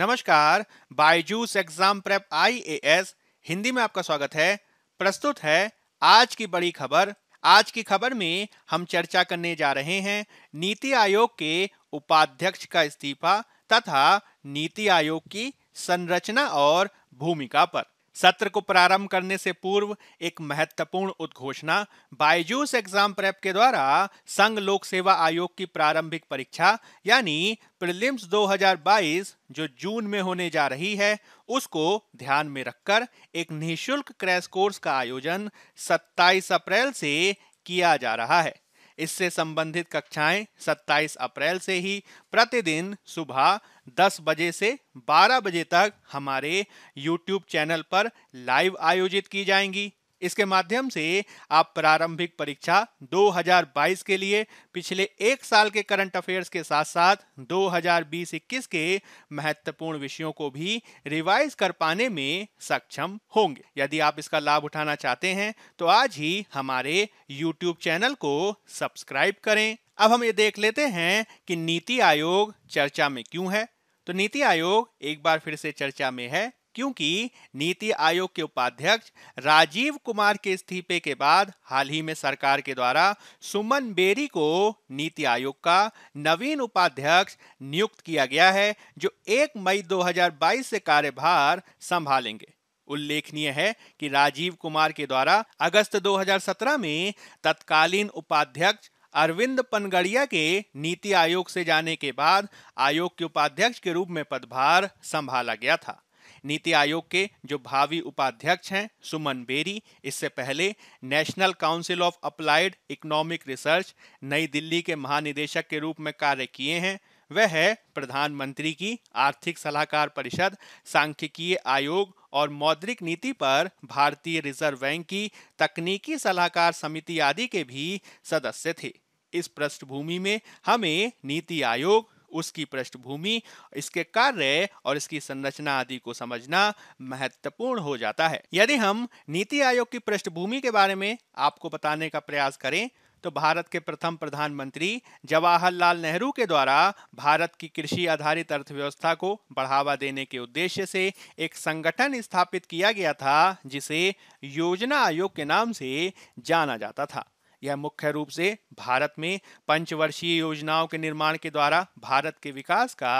नमस्कार Byju's exam prep IAS Hindi में आपका स्वागत है प्रस्तुत है आज की बड़ी खबर आज की खबर में हम चर्चा करने जा रहे हैं नीति आयोग के उपाध्यक्ष का इस्तीफा तथा नीति आयोग की संरचना और भूमिका पर सत्र को प्रारंभ करने से पूर्व एक महत्वपूर्ण उद्घोषणा बायजूस एग्जाम प्रेप के द्वारा संघ लोक सेवा आयोग की प्रारंभिक परीक्षा यानी प्रीलिम्स 2022 जो जून में होने जा रही है उसको ध्यान में रखकर एक निशुल्क क्रैश कोर्स का आयोजन 27 अप्रैल से किया जा रहा है इससे संबंधित कक्षाएं 27 अप्रैल से ही प्रतिदिन सुबह 10 बजे से 12 बजे तक हमारे YouTube चैनल पर लाइव आयोजित की जाएंगी इसके माध्यम से आप प्रारंभिक परीक्षा 2022 के लिए पिछले एक साल के करंट अफेयर्स के साथ साथ 2020-21 के महत्वपूर्ण विषयों को भी रिवाइज कर पाने में सक्षम होंगे यदि आप इसका लाभ उठाना चाहते हैं तो आज ही हमारे YouTube चैनल को सब्सक्राइब करें अब हम ये देख लेते हैं कि नीति आयोग चर्चा में क्यों है तो नीति आयोग एक बार फिर से चर्चा में है क्योंकि नीति आयोग के उपाध्यक्ष राजीव कुमार के इस्तीफे के बाद हाल ही में सरकार के द्वारा सुमन बेरी को नीति आयोग का नवीन उपाध्यक्ष नियुक्त किया गया है जो 1 मई 2022 से कार्यभार संभालेंगे उल्लेखनीय है कि राजीव कुमार के द्वारा अगस्त 2017 में तत्कालीन उपाध्यक्ष अरविंद पनगड़िया के नीति आयोग से जाने के बाद आयोग के उपाध्यक्ष के रूप में पदभार संभाला गया था नीति आयोग के जो भावी उपाध्यक्ष हैं सुमन बेरी इससे पहले National Council of Applied Economic Research नई दिल्ली के महानिदेशक के रूप में कार्य किए हैं वह है प्रधानमंत्री की आर्थिक सलाहकार परिषद सांख्यिकीय आयोग और मौद्रिक नीति पर भारतीय रिजर्व बैंक की तकनीकी सलाहकार समिति आदि के भी सदस्य थे इस पृष्ठभूमि में हमें नीति आयोग उसकी पृष्ठभूमि इसके कार्य और इसकी संरचना आदि को समझना महत्वपूर्ण हो जाता है यदि हम नीति आयोग की पृष्ठभूमि के बारे में आपको बताने का प्रयास करें तो भारत के प्रथम प्रधानमंत्री जवाहरलाल नेहरू के द्वारा भारत की कृषि आधारित अर्थव्यवस्था को बढ़ावा देने के उद्देश्य से एक संगठन स्थापित किया गया था जिसे योजना आयोग के नाम से जाना जाता था यह मुख्य रूप से भारत में पंचवर्षीय योजनाओं के निर्माण के द्वारा भारत के विकास का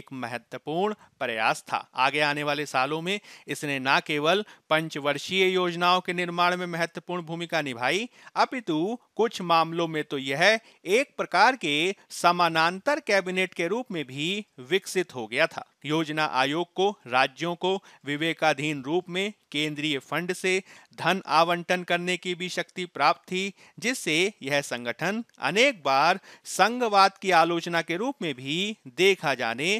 एक महत्वपूर्ण प्रयास था आगे आने वाले सालों में इसने न केवल पंचवर्षीय योजनाओं के निर्माण में महत्वपूर्ण भूमिका निभाई अपितु कुछ मामलों में तो यह एक प्रकार के समानांतर कैबिनेट के रूप में भी विकसित हो गया था योजना आयोग को राज्यों को विवेकाधीन रूप में केंद्रीय फंड से धन आवंटन करने की भी शक्ति प्राप्त थी जिससे यह संगठन अनेक बार संघवाद की आलोचना के रूप में भी देखा जाने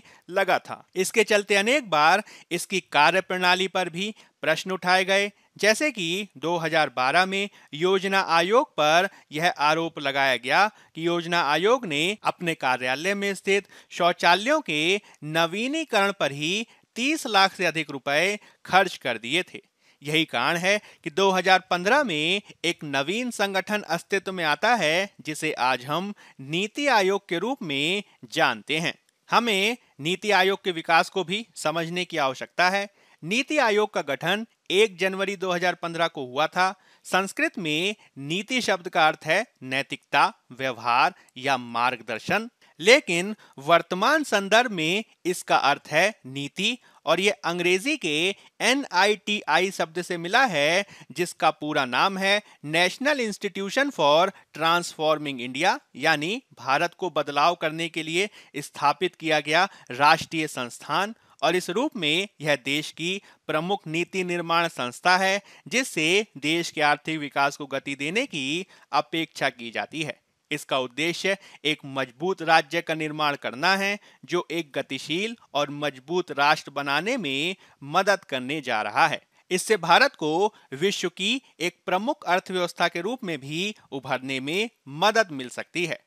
लगा था इसके चलते अनेक बार इसकी कार्य प्रणाली पर भी प्रश्न उठाए गए जैसे कि 2012 में योजना आयोग पर यह आरोप लगाया गया कि योजना आयोग ने अपने कार्यालय में स्थित शौचालयों के नवीनीकरण पर ही 30 लाख से अधिक रुपए खर्च कर दिए थे यही कारण है कि 2015 में एक नवीन संगठन अस्तित्व में आता है जिसे आज हम नीति आयोग के रूप में जानते हैं हमें नीति आयोग के विकास को भी समझने की आवश्यकता है नीति आयोग का गठन 1 जनवरी 2015 को हुआ था संस्कृत में नीति शब्द का अर्थ है नैतिकता व्यवहार या मार्गदर्शन लेकिन वर्तमान संदर्भ में इसका अर्थ है नीति और ये अंग्रेजी के एन आई आई टी शब्द से मिला है जिसका पूरा नाम है National Institution for Transforming India यानी भारत को बदलाव करने के लिए स्थापित किया गया राष्ट्रीय संस्थान और इस रूप में यह देश की प्रमुख नीति निर्माण संस्था है जिससे देश के आर्थिक विकास को गति देने की अपेक्षा की जाती है इसका उद्देश्य एक मजबूत राज्य का निर्माण करना है जो एक गतिशील और मजबूत राष्ट्र बनाने में मदद करने जा रहा है इससे भारत को विश्व की एक प्रमुख अर्थव्यवस्था के रूप में भी उभरने में मदद मिल सकती है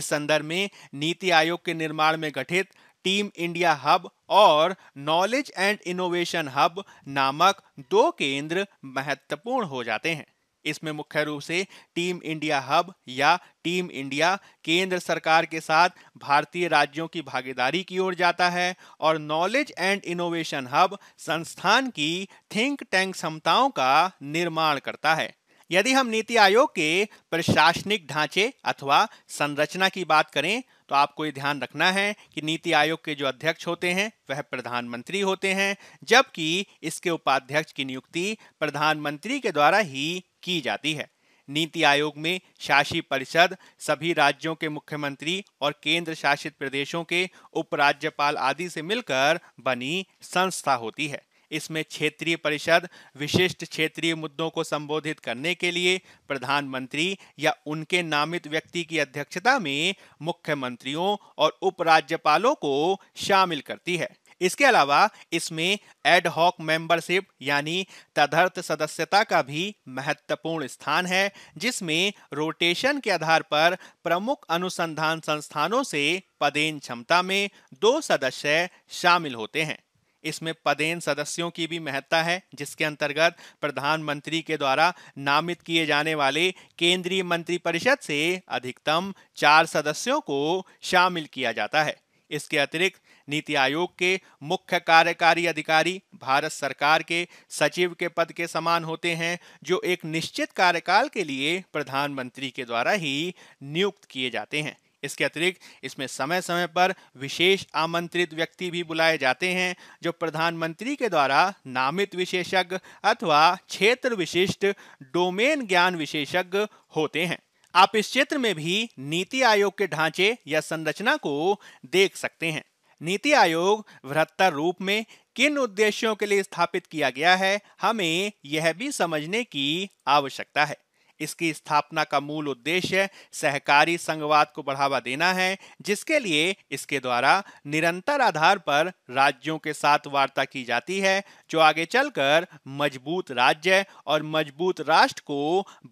इस संदर्भ में नीति आयोग के निर्माण में गठित टीम इंडिया हब और नॉलेज एंड इनोवेशन हब नामक दो केंद्र महत्वपूर्ण हो जाते हैं इसमें मुख्य रूप से टीम इंडिया हब या टीम इंडिया केंद्र सरकार के साथ भारतीय राज्यों की भागीदारी की ओर जाता है और नॉलेज एंड इनोवेशन हब संस्थान की थिंक टैंक क्षमताओं का निर्माण करता है यदि हम नीति आयोग के प्रशासनिक ढांचे अथवा संरचना की बात करें तो आपको ये ध्यान रखना है कि नीति आयोग के जो अध्यक्ष होते हैं वह प्रधानमंत्री होते हैं जबकि इसके उपाध्यक्ष की नियुक्ति प्रधानमंत्री के द्वारा ही की जाती है नीति आयोग में शासी परिषद सभी राज्यों के मुख्यमंत्री और केंद्र शासित प्रदेशों के उपराज्यपाल आदि से मिलकर बनी संस्था होती है इसमें क्षेत्रीय परिषद विशिष्ट क्षेत्रीय मुद्दों को संबोधित करने के लिए प्रधानमंत्री या उनके नामित व्यक्ति की अध्यक्षता में मुख्यमंत्रियों और उपराज्यपालों को शामिल करती है इसके अलावा इसमें एडहॉक मेंबरशिप यानी तदर्थ सदस्यता का भी महत्वपूर्ण स्थान है जिसमें रोटेशन के आधार पर प्रमुख अनुसंधान संस्थानों से पदेन क्षमता में दो सदस्य शामिल होते हैं इसमें पदेन सदस्यों की भी महत्ता है जिसके अंतर्गत प्रधानमंत्री के द्वारा नामित किए जाने वाले केंद्रीय मंत्री परिषद से अधिकतम चार सदस्यों को शामिल किया जाता है इसके अतिरिक्त नीति आयोग के मुख्य कार्यकारी अधिकारी भारत सरकार के सचिव के पद के समान होते हैं जो एक निश्चित कार्यकाल के लिए प्रधानमंत्री के द्वारा ही नियुक्त किए जाते हैं इसके अतिरिक्त इसमें समय समय पर विशेष आमंत्रित व्यक्ति भी बुलाए जाते हैं जो प्रधानमंत्री के द्वारा नामित विशेषज्ञ अथवा क्षेत्र विशिष्ट डोमेन ज्ञान विशेषज्ञ होते हैं आप इस क्षेत्र में भी नीति आयोग के ढांचे या संरचना को देख सकते हैं नीति आयोग वृहत्तर रूप में किन उद्देश्यों के लिए स्थापित किया गया है हमें यह भी समझने की आवश्यकता है इसकी स्थापना का मूल उद्देश्य सहकारी संघवाद को बढ़ावा देना है जिसके लिए इसके द्वारा निरंतर आधार पर राज्यों के साथ वार्ता की जाती है जो आगे चलकर मजबूत राज्य और मजबूत राष्ट्र को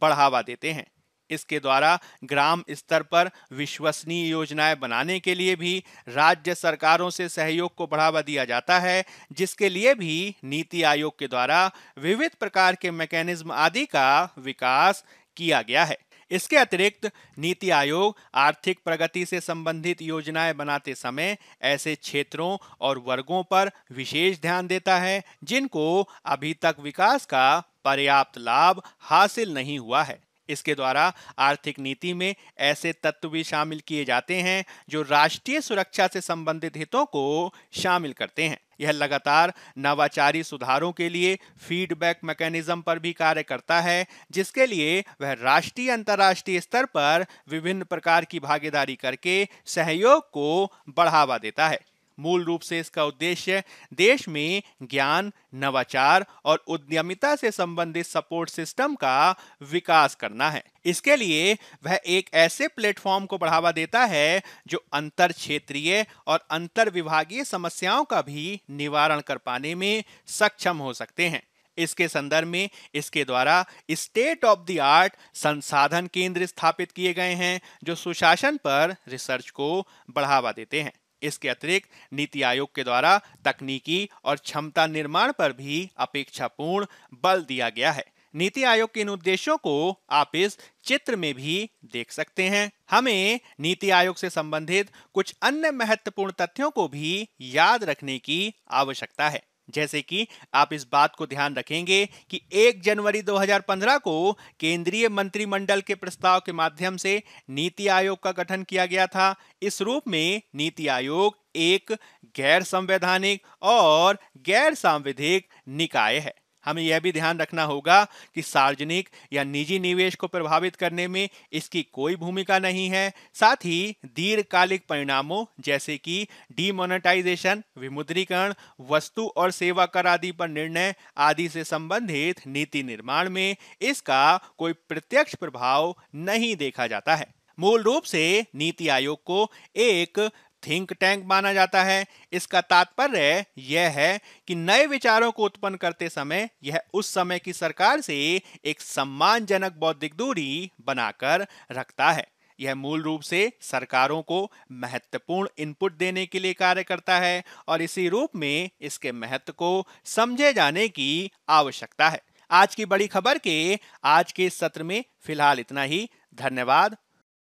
बढ़ावा देते हैं इसके द्वारा ग्राम स्तर पर विश्वसनीय योजनाएं बनाने के लिए भी राज्य सरकारों से सहयोग को बढ़ावा दिया जाता है जिसके लिए भी नीति आयोग के द्वारा विविध प्रकार के मैकेनिज्म आदि का विकास किया गया है इसके अतिरिक्त नीति आयोग आर्थिक प्रगति से संबंधित योजनाएं बनाते समय ऐसे क्षेत्रों और वर्गों पर विशेष ध्यान देता है जिनको अभी तक विकास का पर्याप्त लाभ हासिल नहीं हुआ है इसके द्वारा आर्थिक नीति में ऐसे तत्व भी शामिल किए जाते हैं जो राष्ट्रीय सुरक्षा से संबंधित हितों को शामिल करते हैं यह लगातार नवाचारी सुधारों के लिए फीडबैक मैकेनिज्म पर भी कार्य करता है जिसके लिए वह राष्ट्रीय अंतर्राष्ट्रीय स्तर पर विभिन्न प्रकार की भागीदारी करके सहयोग को बढ़ावा देता है मूल रूप से इसका उद्देश्य देश में ज्ञान नवाचार और उद्यमिता से संबंधित सपोर्ट सिस्टम का विकास करना है इसके लिए वह एक ऐसे प्लेटफॉर्म को बढ़ावा देता है जो अंतर क्षेत्रीय और अंतर विभागीय समस्याओं का भी निवारण कर पाने में सक्षम हो सकते हैं इसके संदर्भ में इसके द्वारा स्टेट ऑफ द आर्ट संसाधन केंद्र स्थापित किए गए हैं जो सुशासन पर रिसर्च को बढ़ावा देते हैं इसके अतिरिक्त नीति आयोग के द्वारा तकनीकी और क्षमता निर्माण पर भी अपेक्षापूर्ण बल दिया गया है नीति आयोग के इन उद्देश्यों को आप इस चित्र में भी देख सकते हैं हमें नीति आयोग से संबंधित कुछ अन्य महत्वपूर्ण तथ्यों को भी याद रखने की आवश्यकता है जैसे कि आप इस बात को ध्यान रखेंगे कि 1 जनवरी 2015 को केंद्रीय मंत्रिमंडल के प्रस्ताव के माध्यम से नीति आयोग का गठन किया गया था इस रूप में नीति आयोग एक गैर संवैधानिक और गैर सांविधिक निकाय है हमें यह भी ध्यान रखना होगा कि सार्वजनिक या निजी निवेश को प्रभावित करने में इसकी कोई भूमिका नहीं है साथ ही दीर्घकालिक परिणामों जैसे कि डीमोनेटाइजेशन विमुद्रीकरण वस्तु और सेवा कर आदि पर निर्णय आदि से संबंधित नीति निर्माण में इसका कोई प्रत्यक्ष प्रभाव नहीं देखा जाता है मूल रूप से नीति आयोग को एक थिंक टैंक माना जाता है इसका तात्पर्य यह है कि नए विचारों को उत्पन्न करते समय यह उस समय की सरकार से एक सम्मानजनक बौद्धिक दूरी बनाकर रखता है यह मूल रूप से सरकारों को महत्वपूर्ण इनपुट देने के लिए कार्य करता है और इसी रूप में इसके महत्व को समझे जाने की आवश्यकता है आज की बड़ी खबर के आज के सत्र में फिलहाल इतना ही धन्यवाद